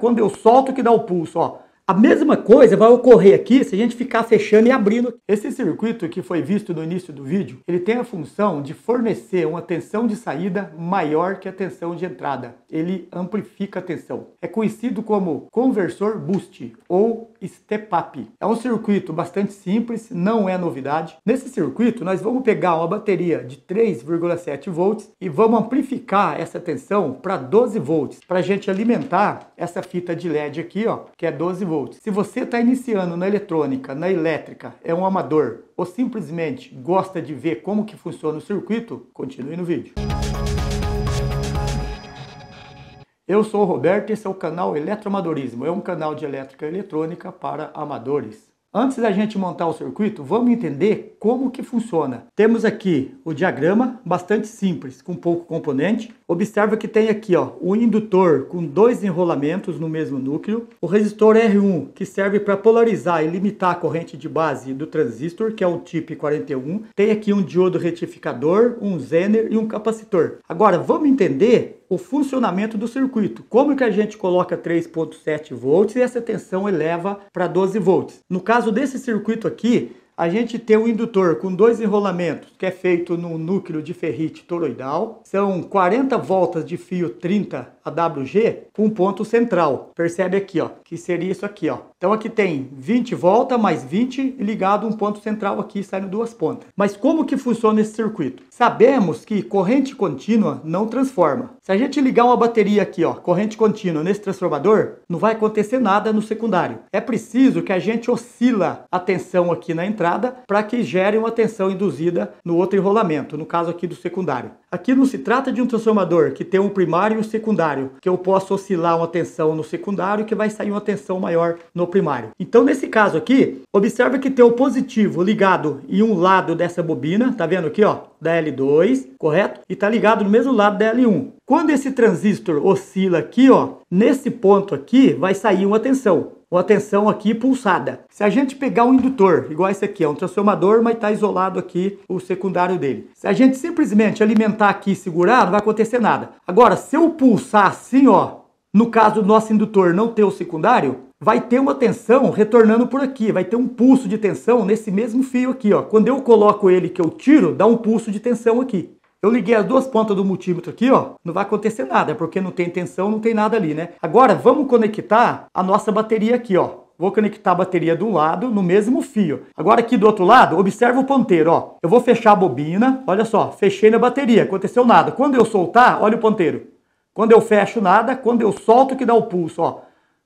quando eu solto que dá o pulso, ó. A mesma coisa vai ocorrer aqui se a gente ficar fechando e abrindo. Esse circuito que foi visto no início do vídeo, ele tem a função de fornecer uma tensão de saída maior que a tensão de entrada. Ele amplifica a tensão. É conhecido como conversor boost ou step up. É um circuito bastante simples, não é novidade. Nesse circuito, nós vamos pegar uma bateria de 3,7 volts e vamos amplificar essa tensão para 12 volts, para a gente alimentar essa fita de LED aqui, ó, que é 12 volts volts. Se você está iniciando na eletrônica, na elétrica, é um amador ou simplesmente gosta de ver como que funciona o circuito, continue no vídeo. Eu sou o Roberto e esse é o canal Eletroamadorismo. É um canal de elétrica e eletrônica para amadores. Antes da gente montar o circuito, vamos entender como que funciona. Temos aqui o diagrama, bastante simples, com pouco componente. Observa que tem aqui ó, um indutor com dois enrolamentos no mesmo núcleo, o resistor R1, que serve para polarizar e limitar a corrente de base do transistor, que é o TIP 41. Tem aqui um diodo retificador, um zener e um capacitor. Agora, vamos entender o funcionamento do circuito. Como que a gente coloca 3.7 volts e essa tensão eleva para 12 volts? No caso desse circuito aqui, a gente tem um indutor com dois enrolamentos, que é feito no núcleo de ferrite toroidal. São 40 voltas de fio 30 AWG com ponto central. Percebe aqui, ó, que seria isso aqui, ó. Então aqui tem 20 voltas mais 20 ligado um ponto central aqui, saindo duas pontas. Mas como que funciona esse circuito? Sabemos que corrente contínua não transforma. Se a gente ligar uma bateria aqui, ó, corrente contínua nesse transformador, não vai acontecer nada no secundário. É preciso que a gente oscila a tensão aqui na entrada para que gere uma tensão induzida no outro enrolamento, no caso aqui do secundário. Aqui não se trata de um transformador que tem um primário e um secundário, que eu posso oscilar uma tensão no secundário que vai sair uma tensão maior no primário. Então, nesse caso aqui, observa que tem o positivo ligado em um lado dessa bobina, tá vendo aqui, ó, da L2, correto? E tá ligado no mesmo lado da L1. Quando esse transistor oscila aqui, ó, nesse ponto aqui vai sair uma tensão ou a tensão aqui pulsada. Se a gente pegar um indutor, igual esse aqui, é um transformador, mas está isolado aqui o secundário dele. Se a gente simplesmente alimentar aqui e segurar, não vai acontecer nada. Agora, se eu pulsar assim, ó, no caso do nosso indutor não ter o secundário, vai ter uma tensão retornando por aqui, vai ter um pulso de tensão nesse mesmo fio aqui, ó. Quando eu coloco ele que eu tiro, dá um pulso de tensão aqui. Eu liguei as duas pontas do multímetro aqui, ó. Não vai acontecer nada, é porque não tem tensão, não tem nada ali, né? Agora, vamos conectar a nossa bateria aqui, ó. Vou conectar a bateria do lado no mesmo fio. Agora aqui do outro lado, observa o ponteiro, ó. Eu vou fechar a bobina, olha só, fechei na bateria, aconteceu nada. Quando eu soltar, olha o ponteiro. Quando eu fecho, nada. Quando eu solto, que dá o pulso, ó.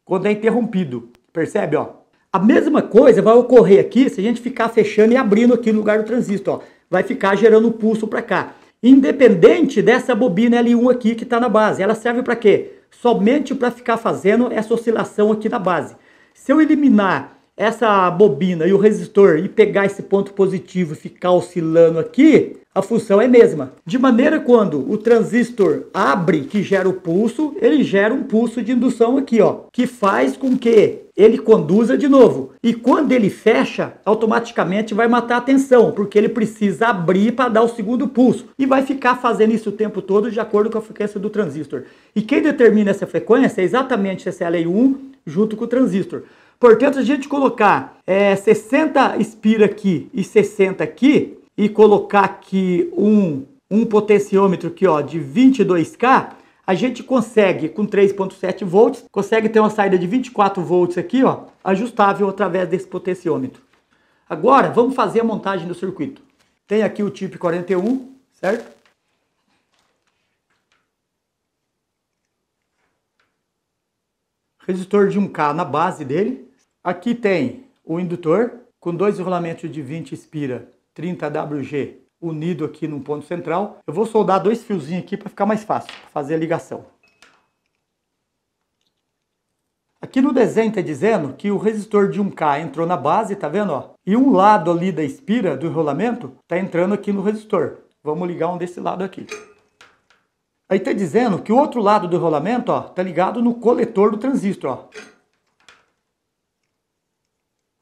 Quando é interrompido, percebe, ó. A mesma coisa vai ocorrer aqui se a gente ficar fechando e abrindo aqui no lugar do transistor, ó. Vai ficar gerando pulso para cá. Independente dessa bobina L1 aqui que está na base. Ela serve para quê? Somente para ficar fazendo essa oscilação aqui na base. Se eu eliminar essa bobina e o resistor e pegar esse ponto positivo e ficar oscilando aqui, a função é a mesma. De maneira quando o transistor abre, que gera o pulso, ele gera um pulso de indução aqui, ó, que faz com que ele conduza de novo. E quando ele fecha, automaticamente vai matar a tensão, porque ele precisa abrir para dar o segundo pulso. E vai ficar fazendo isso o tempo todo de acordo com a frequência do transistor. E quem determina essa frequência é exatamente essa LA1 junto com o transistor. Portanto, a gente colocar é, eh, 60 espira aqui e 60 aqui, e colocar aqui um, um potenciômetro aqui, ó, de 22K, a gente consegue, com 3.7 volts, consegue ter uma saída de 24 volts aqui, ó, ajustável através desse potenciômetro. Agora, vamos fazer a montagem do circuito. Tem aqui o TIP 41, certo? Resistor de 1K na base dele. Aqui tem o indutor, com dois rolamentos de 20 espira 30WG unido aqui num ponto central. Eu vou soldar dois fiozinhos aqui para ficar mais fácil, fazer a ligação. Aqui no desenho está dizendo que o resistor de 1K entrou na base, tá vendo? Ó? E um lado ali da espira do enrolamento está entrando aqui no resistor. Vamos ligar um desse lado aqui. Aí está dizendo que o outro lado do enrolamento está ligado no coletor do transistor. Ó.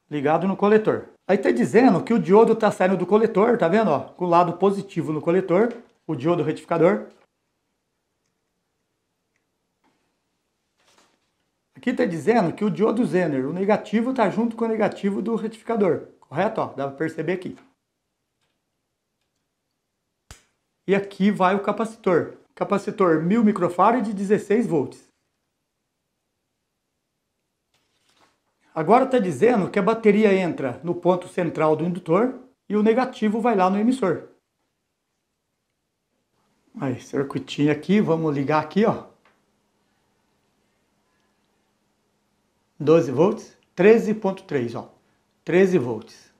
Ligado no coletor. Aí está dizendo que o diodo está saindo do coletor, tá vendo? Ó, com o lado positivo no coletor, o diodo retificador. Aqui está dizendo que o diodo Zener, o negativo, está junto com o negativo do retificador, correto? Ó, dá para perceber aqui. E aqui vai o capacitor. Capacitor 1000 microfarad de 16 volts. Agora está dizendo que a bateria entra no ponto central do indutor e o negativo vai lá no emissor. Aí, circuitinho aqui, vamos ligar aqui, ó. 12 volts, 13.3, ó. 13 volts.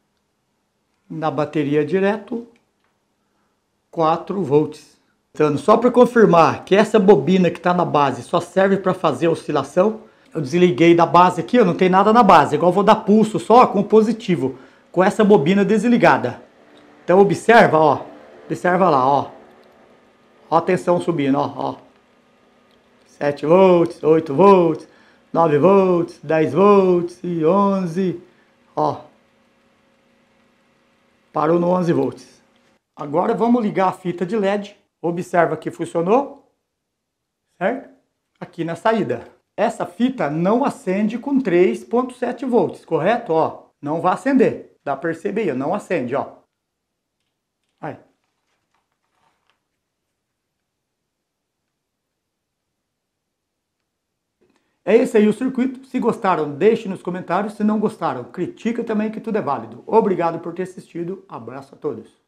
Na bateria direto, 4 volts. Então, só para confirmar que essa bobina que está na base só serve para fazer oscilação, eu desliguei da base aqui, eu não tem nada na base, igual vou dar pulso só com o positivo, com essa bobina desligada. Então observa, ó, observa lá, ó, ó a tensão subindo, ó, ó, 7 volts, 8 volts, 9 volts, 10 volts e 11, ó, parou no 11 volts. Agora vamos ligar a fita de LED, observa que funcionou, certo? Aqui na saída. Essa fita não acende com 3.7 volts, correto? Ó, não vai acender. Dá pra perceber aí, não acende, ó. Aí. É esse aí o circuito. Se gostaram, deixe nos comentários. Se não gostaram, critica também que tudo é válido. Obrigado por ter assistido. Abraço a todos.